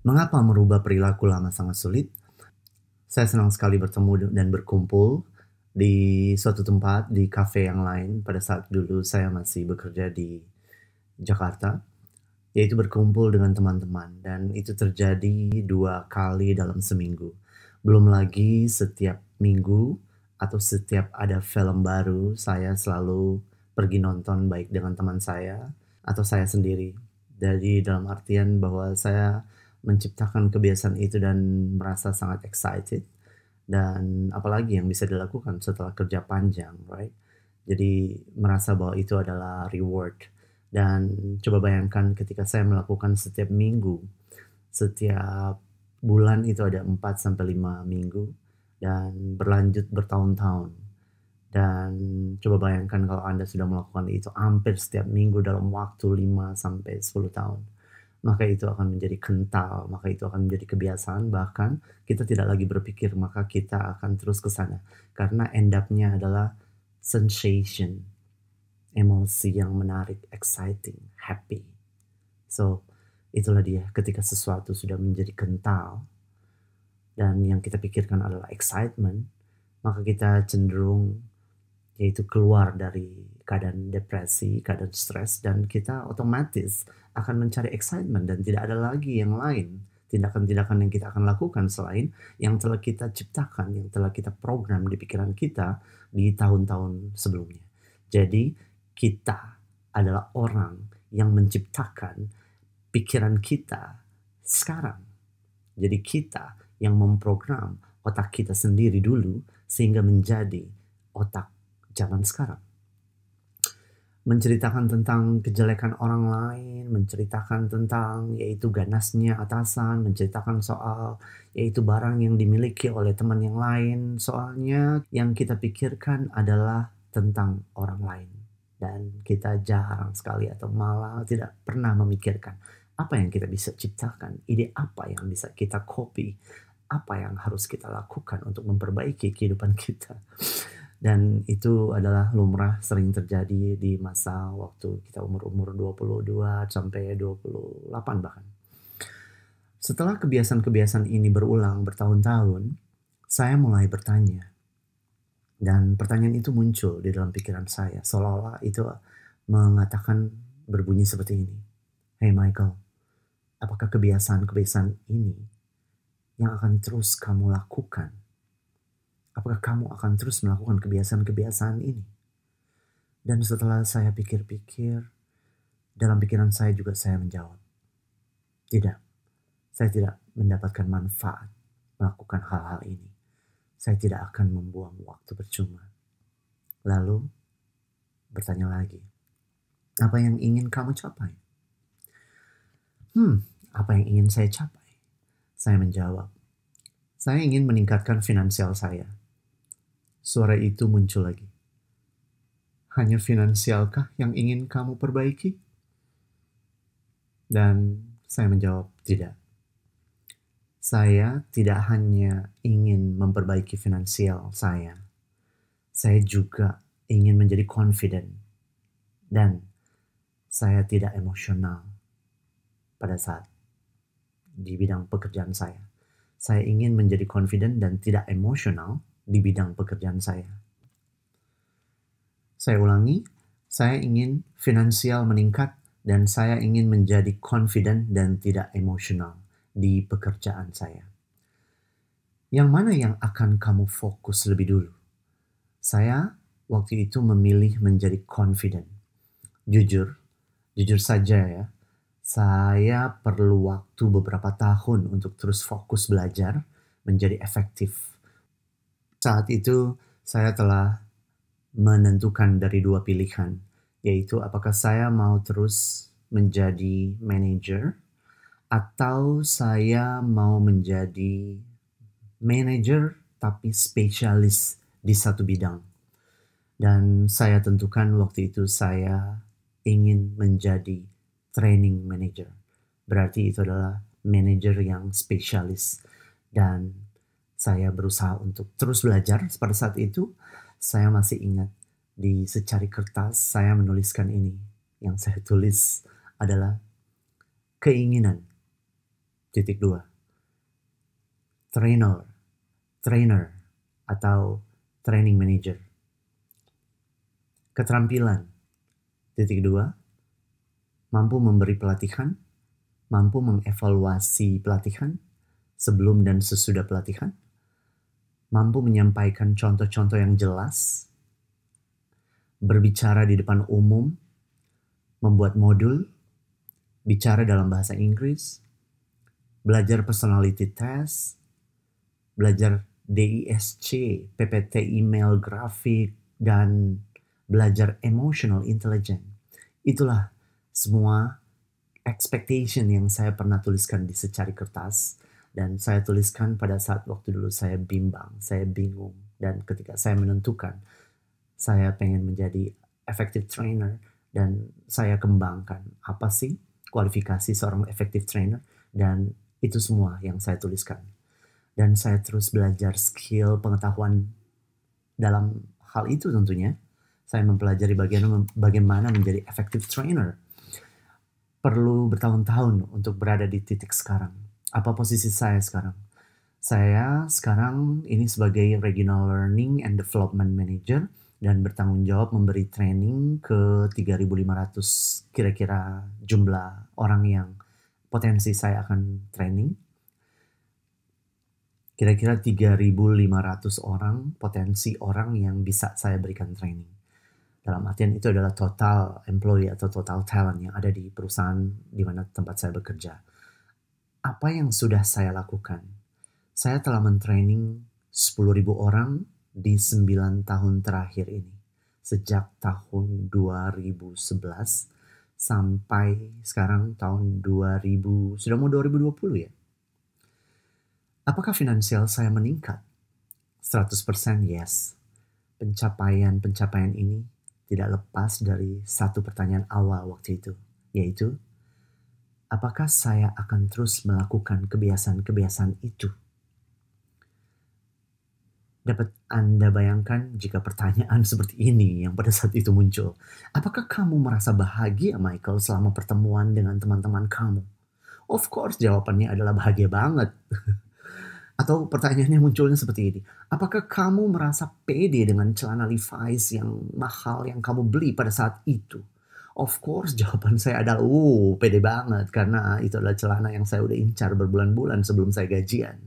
Mengapa merubah perilaku lama sangat sulit? Saya senang sekali bertemu dan berkumpul di suatu tempat di kafe yang lain pada saat dulu saya masih bekerja di Jakarta, yaitu berkumpul dengan teman-teman dan itu terjadi dua kali dalam seminggu. Belum lagi setiap minggu atau setiap ada film baru saya selalu pergi nonton baik dengan teman saya atau saya sendiri. Jadi dalam artian bahwa saya menciptakan kebiasaan itu dan merasa sangat excited dan apalagi yang bisa dilakukan setelah kerja panjang, right? Jadi merasa bahwa itu adalah reward dan coba bayangkan ketika saya melakukan setiap minggu, setiap bulan itu ada 4 sampai 5 minggu dan berlanjut bertahun-tahun. Dan coba bayangkan kalau Anda sudah melakukan itu hampir setiap minggu dalam waktu 5 sampai 10 tahun maka itu akan menjadi kental, maka itu akan menjadi kebiasaan, bahkan kita tidak lagi berpikir, maka kita akan terus ke sana. Karena end up adalah sensation, emosi yang menarik, exciting, happy. So, itulah dia ketika sesuatu sudah menjadi kental, dan yang kita pikirkan adalah excitement, maka kita cenderung yaitu keluar dari keadaan depresi, keadaan stres, dan kita otomatis akan mencari excitement dan tidak ada lagi yang lain tindakan-tindakan yang kita akan lakukan selain yang telah kita ciptakan, yang telah kita program di pikiran kita di tahun-tahun sebelumnya. Jadi kita adalah orang yang menciptakan pikiran kita sekarang. Jadi kita yang memprogram otak kita sendiri dulu sehingga menjadi otak jangan sekarang. Menceritakan tentang kejelekan orang lain, menceritakan tentang yaitu ganasnya atasan, menceritakan soal yaitu barang yang dimiliki oleh teman yang lain. Soalnya yang kita pikirkan adalah tentang orang lain. Dan kita jarang sekali atau malah tidak pernah memikirkan apa yang kita bisa ciptakan, ide apa yang bisa kita copy, apa yang harus kita lakukan untuk memperbaiki kehidupan kita dan itu adalah lumrah sering terjadi di masa waktu kita umur-umur 22 sampai 28 bahkan. Setelah kebiasaan-kebiasaan ini berulang bertahun-tahun, saya mulai bertanya. Dan pertanyaan itu muncul di dalam pikiran saya, seolah-olah itu mengatakan berbunyi seperti ini. Hey Michael, apakah kebiasaan-kebiasaan ini yang akan terus kamu lakukan Apakah kamu akan terus melakukan kebiasaan-kebiasaan ini? Dan setelah saya pikir-pikir, dalam pikiran saya juga saya menjawab, "Tidak, saya tidak mendapatkan manfaat melakukan hal-hal ini. Saya tidak akan membuang waktu percuma." Lalu bertanya lagi, "Apa yang ingin kamu capai?" "Hmm, apa yang ingin saya capai?" Saya menjawab, "Saya ingin meningkatkan finansial saya." suara itu muncul lagi. Hanya finansialkah yang ingin kamu perbaiki? Dan saya menjawab tidak. Saya tidak hanya ingin memperbaiki finansial saya, saya juga ingin menjadi confident dan saya tidak emosional pada saat di bidang pekerjaan saya. Saya ingin menjadi confident dan tidak emosional di bidang pekerjaan saya. Saya ulangi, saya ingin finansial meningkat dan saya ingin menjadi confident dan tidak emosional di pekerjaan saya. Yang mana yang akan kamu fokus lebih dulu? Saya waktu itu memilih menjadi confident. Jujur, jujur saja ya, saya perlu waktu beberapa tahun untuk terus fokus belajar menjadi efektif saat itu saya telah menentukan dari dua pilihan, yaitu apakah saya mau terus menjadi manager atau saya mau menjadi manager tapi spesialis di satu bidang. Dan saya tentukan waktu itu saya ingin menjadi training manager. Berarti itu adalah manager yang spesialis dan saya berusaha untuk terus belajar. Pada saat itu, saya masih ingat di secari kertas saya menuliskan ini. Yang saya tulis adalah keinginan. Titik dua. Trainer, trainer, atau training manager. Keterampilan. Titik dua. Mampu memberi pelatihan, mampu mengevaluasi pelatihan sebelum dan sesudah pelatihan mampu menyampaikan contoh-contoh yang jelas, berbicara di depan umum, membuat modul, bicara dalam bahasa Inggris, belajar personality test, belajar DISC, PPT email, grafik, dan belajar emotional intelligence. Itulah semua expectation yang saya pernah tuliskan di secari kertas dan saya tuliskan pada saat waktu dulu saya bimbang, saya bingung. Dan ketika saya menentukan, saya pengen menjadi effective trainer dan saya kembangkan apa sih kualifikasi seorang effective trainer dan itu semua yang saya tuliskan. Dan saya terus belajar skill pengetahuan dalam hal itu tentunya. Saya mempelajari bagian bagaimana menjadi effective trainer. Perlu bertahun-tahun untuk berada di titik sekarang apa posisi saya sekarang? Saya sekarang ini sebagai Regional Learning and Development Manager dan bertanggung jawab memberi training ke 3.500 kira-kira jumlah orang yang potensi saya akan training. Kira-kira 3.500 orang potensi orang yang bisa saya berikan training. Dalam artian itu adalah total employee atau total talent yang ada di perusahaan di mana tempat saya bekerja apa yang sudah saya lakukan. Saya telah mentraining 10.000 orang di 9 tahun terakhir ini. Sejak tahun 2011 sampai sekarang tahun 2000, sudah mau 2020 ya. Apakah finansial saya meningkat? 100% yes. Pencapaian-pencapaian ini tidak lepas dari satu pertanyaan awal waktu itu, yaitu apakah saya akan terus melakukan kebiasaan-kebiasaan itu? Dapat Anda bayangkan jika pertanyaan seperti ini yang pada saat itu muncul. Apakah kamu merasa bahagia Michael selama pertemuan dengan teman-teman kamu? Of course jawabannya adalah bahagia banget. Atau pertanyaannya munculnya seperti ini. Apakah kamu merasa pede dengan celana Levi's yang mahal yang kamu beli pada saat itu? Of course jawaban saya adalah uh pede banget karena ah, itu adalah celana yang saya udah incar berbulan-bulan sebelum saya gajian.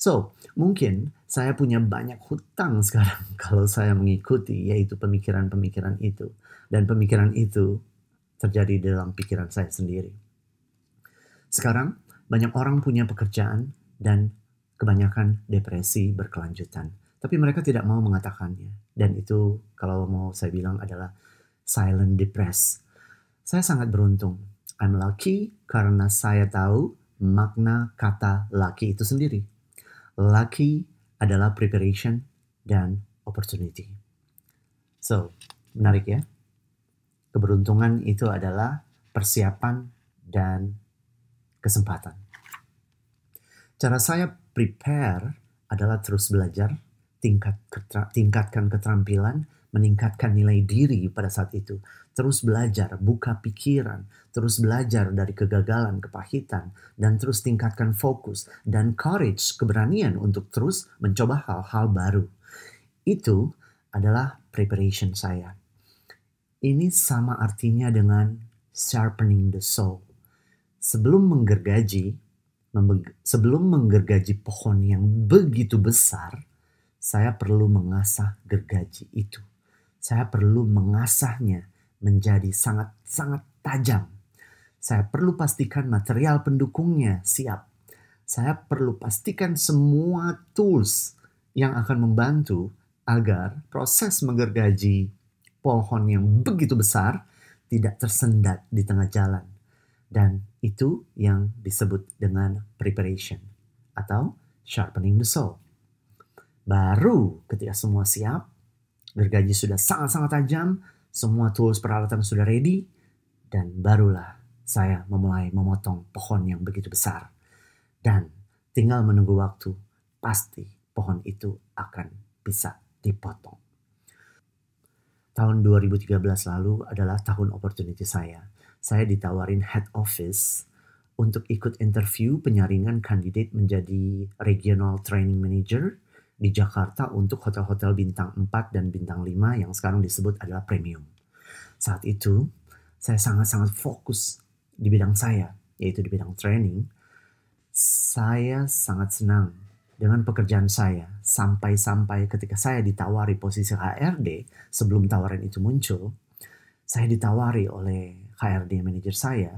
So, mungkin saya punya banyak hutang sekarang kalau saya mengikuti yaitu pemikiran-pemikiran itu dan pemikiran itu terjadi dalam pikiran saya sendiri. Sekarang banyak orang punya pekerjaan dan kebanyakan depresi berkelanjutan, tapi mereka tidak mau mengatakannya dan itu kalau mau saya bilang adalah silent depressed. Saya sangat beruntung. I'm lucky karena saya tahu makna kata lucky itu sendiri. Lucky adalah preparation dan opportunity. So, menarik ya. Keberuntungan itu adalah persiapan dan kesempatan. Cara saya prepare adalah terus belajar, tingkat tingkatkan keterampilan, meningkatkan nilai diri pada saat itu. Terus belajar, buka pikiran, terus belajar dari kegagalan, kepahitan, dan terus tingkatkan fokus dan courage, keberanian untuk terus mencoba hal-hal baru. Itu adalah preparation saya. Ini sama artinya dengan sharpening the soul. Sebelum menggergaji, sebelum menggergaji pohon yang begitu besar, saya perlu mengasah gergaji itu. Saya perlu mengasahnya menjadi sangat-sangat tajam. Saya perlu pastikan material pendukungnya siap. Saya perlu pastikan semua tools yang akan membantu agar proses menggergaji pohon yang begitu besar tidak tersendat di tengah jalan. Dan itu yang disebut dengan preparation atau sharpening the saw. Baru ketika semua siap, gergaji sudah sangat-sangat tajam, semua tools peralatan sudah ready, dan barulah saya memulai memotong pohon yang begitu besar. Dan tinggal menunggu waktu, pasti pohon itu akan bisa dipotong. Tahun 2013 lalu adalah tahun opportunity saya. Saya ditawarin head office untuk ikut interview penyaringan kandidat menjadi regional training manager di Jakarta untuk hotel-hotel bintang 4 dan bintang 5 yang sekarang disebut adalah premium. Saat itu, saya sangat-sangat fokus di bidang saya, yaitu di bidang training. Saya sangat senang dengan pekerjaan saya, sampai-sampai ketika saya ditawari posisi HRD, sebelum tawaran itu muncul, saya ditawari oleh HRD manajer saya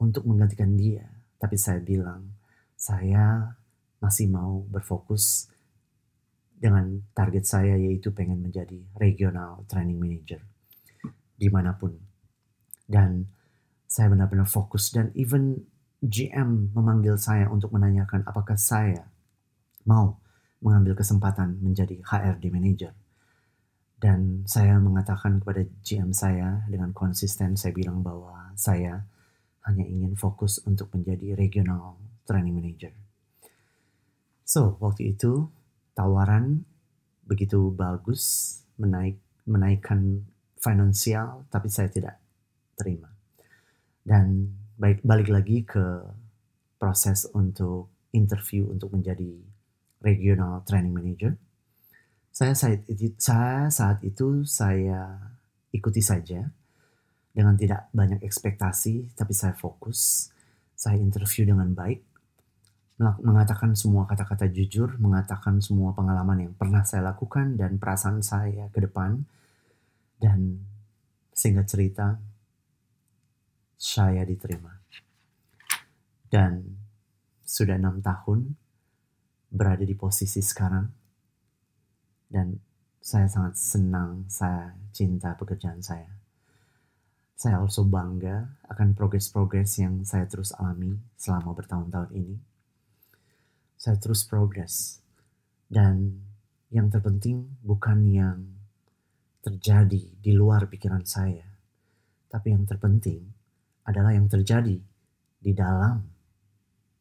untuk menggantikan dia. Tapi saya bilang, saya masih mau berfokus dengan target saya yaitu pengen menjadi regional training manager dimanapun. Dan saya benar-benar fokus dan even GM memanggil saya untuk menanyakan apakah saya mau mengambil kesempatan menjadi HRD manager. Dan saya mengatakan kepada GM saya dengan konsisten saya bilang bahwa saya hanya ingin fokus untuk menjadi regional training manager. So, waktu itu tawaran begitu bagus menaik menaikkan finansial tapi saya tidak terima dan balik, balik lagi ke proses untuk interview untuk menjadi regional training manager saya saat itu saya saat itu saya ikuti saja dengan tidak banyak ekspektasi tapi saya fokus saya interview dengan baik mengatakan semua kata-kata jujur, mengatakan semua pengalaman yang pernah saya lakukan dan perasaan saya ke depan. Dan sehingga cerita, saya diterima. Dan sudah enam tahun berada di posisi sekarang. Dan saya sangat senang, saya cinta pekerjaan saya. Saya also bangga akan progres-progres yang saya terus alami selama bertahun-tahun ini saya terus progres. Dan yang terpenting bukan yang terjadi di luar pikiran saya, tapi yang terpenting adalah yang terjadi di dalam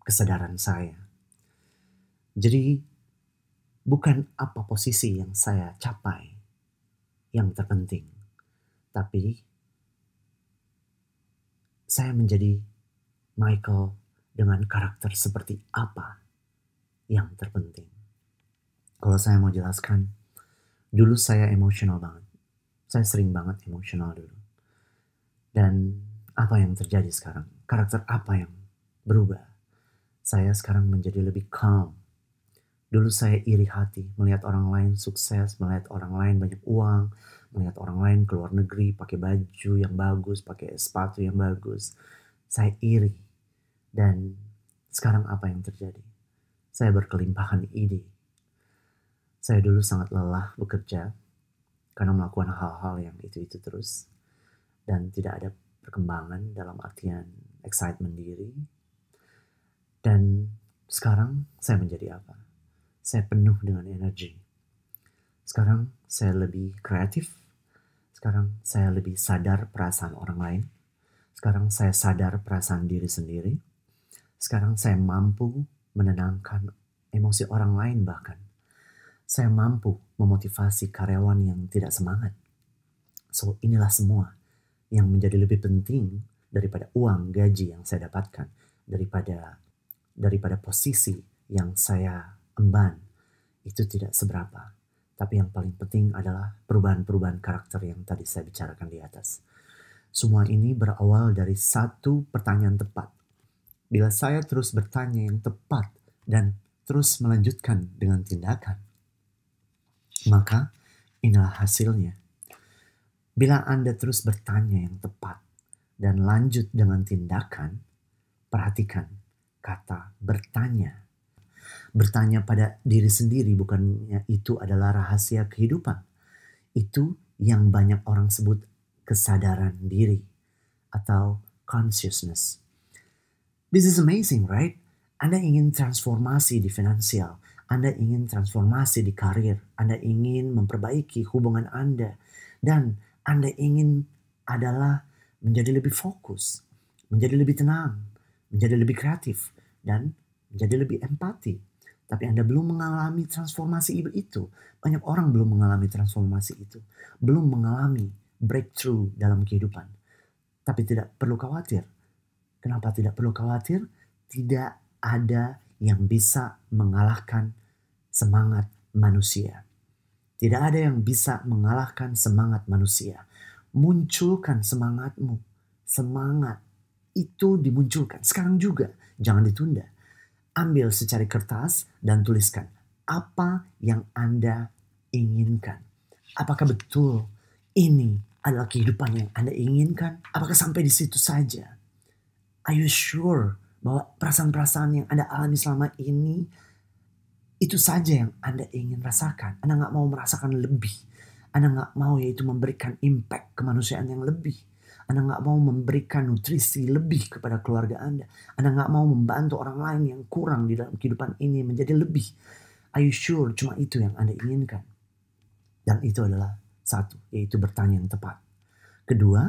kesadaran saya. Jadi, bukan apa posisi yang saya capai yang terpenting, tapi saya menjadi Michael dengan karakter seperti apa yang terpenting. Kalau saya mau jelaskan, dulu saya emosional banget. Saya sering banget emosional dulu. Dan apa yang terjadi sekarang? Karakter apa yang berubah? Saya sekarang menjadi lebih calm. Dulu saya iri hati melihat orang lain sukses, melihat orang lain banyak uang, melihat orang lain ke luar negeri pakai baju yang bagus, pakai sepatu yang bagus. Saya iri. Dan sekarang apa yang terjadi? saya berkelimpahan ide. Saya dulu sangat lelah bekerja karena melakukan hal-hal yang itu-itu terus dan tidak ada perkembangan dalam artian excitement diri. Dan sekarang saya menjadi apa? Saya penuh dengan energi. Sekarang saya lebih kreatif. Sekarang saya lebih sadar perasaan orang lain. Sekarang saya sadar perasaan diri sendiri. Sekarang saya mampu menenangkan emosi orang lain bahkan. Saya mampu memotivasi karyawan yang tidak semangat. So inilah semua yang menjadi lebih penting daripada uang gaji yang saya dapatkan, daripada daripada posisi yang saya emban. Itu tidak seberapa. Tapi yang paling penting adalah perubahan-perubahan karakter yang tadi saya bicarakan di atas. Semua ini berawal dari satu pertanyaan tepat bila saya terus bertanya yang tepat dan terus melanjutkan dengan tindakan. Maka inilah hasilnya. Bila Anda terus bertanya yang tepat dan lanjut dengan tindakan, perhatikan kata bertanya. Bertanya pada diri sendiri bukannya itu adalah rahasia kehidupan. Itu yang banyak orang sebut kesadaran diri atau consciousness. This is amazing, right? Anda ingin transformasi di finansial, Anda ingin transformasi di karir, Anda ingin memperbaiki hubungan Anda, dan Anda ingin adalah menjadi lebih fokus, menjadi lebih tenang, menjadi lebih kreatif, dan menjadi lebih empati. Tapi Anda belum mengalami transformasi itu. Banyak orang belum mengalami transformasi itu. Belum mengalami breakthrough dalam kehidupan. Tapi tidak perlu khawatir Kenapa tidak perlu khawatir? Tidak ada yang bisa mengalahkan semangat manusia. Tidak ada yang bisa mengalahkan semangat manusia. Munculkan semangatmu. Semangat itu dimunculkan sekarang juga. Jangan ditunda. Ambil secari kertas dan tuliskan apa yang Anda inginkan. Apakah betul ini adalah kehidupan yang Anda inginkan? Apakah sampai di situ saja? Are you sure bahwa perasaan-perasaan yang Anda alami selama ini itu saja yang Anda ingin rasakan. Anda nggak mau merasakan lebih. Anda nggak mau yaitu memberikan impact kemanusiaan yang lebih. Anda nggak mau memberikan nutrisi lebih kepada keluarga Anda. Anda nggak mau membantu orang lain yang kurang di dalam kehidupan ini menjadi lebih. Are you sure cuma itu yang Anda inginkan? Dan itu adalah satu, yaitu bertanya yang tepat. Kedua,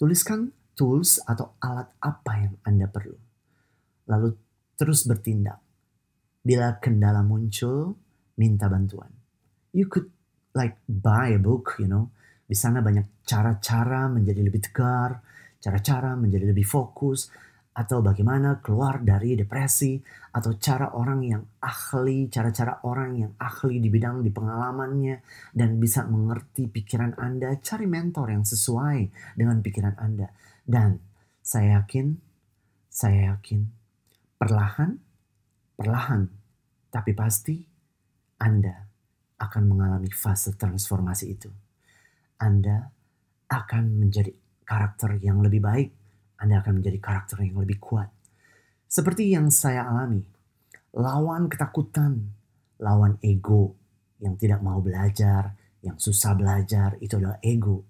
tuliskan tools atau alat apa yang Anda perlu. Lalu terus bertindak. Bila kendala muncul, minta bantuan. You could like buy a book, you know. Di sana banyak cara-cara menjadi lebih tegar, cara-cara menjadi lebih fokus, atau bagaimana keluar dari depresi, atau cara orang yang ahli, cara-cara orang yang ahli di bidang di pengalamannya, dan bisa mengerti pikiran Anda, cari mentor yang sesuai dengan pikiran Anda. Dan saya yakin, saya yakin, perlahan, perlahan, tapi pasti Anda akan mengalami fase transformasi itu. Anda akan menjadi karakter yang lebih baik. Anda akan menjadi karakter yang lebih kuat. Seperti yang saya alami, lawan ketakutan, lawan ego yang tidak mau belajar, yang susah belajar, itu adalah ego.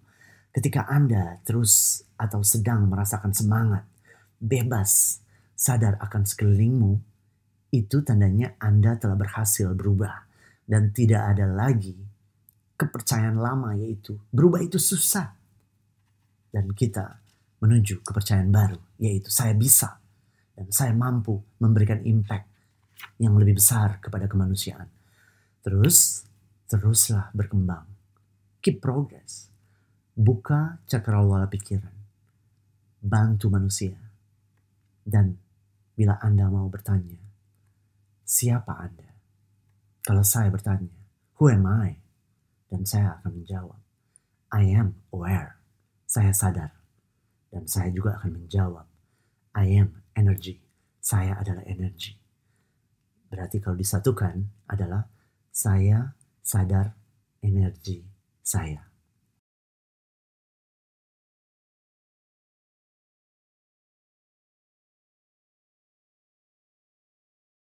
Ketika Anda terus atau sedang merasakan semangat, bebas, sadar akan sekelilingmu, itu tandanya Anda telah berhasil berubah dan tidak ada lagi kepercayaan lama yaitu berubah itu susah. Dan kita menuju kepercayaan baru yaitu saya bisa dan saya mampu memberikan impact yang lebih besar kepada kemanusiaan. Terus, teruslah berkembang. Keep progress buka cakrawala pikiran, bantu manusia. Dan bila Anda mau bertanya, siapa Anda? Kalau saya bertanya, who am I? Dan saya akan menjawab, I am aware. Saya sadar. Dan saya juga akan menjawab, I am energy. Saya adalah energi. Berarti kalau disatukan adalah saya sadar energi saya.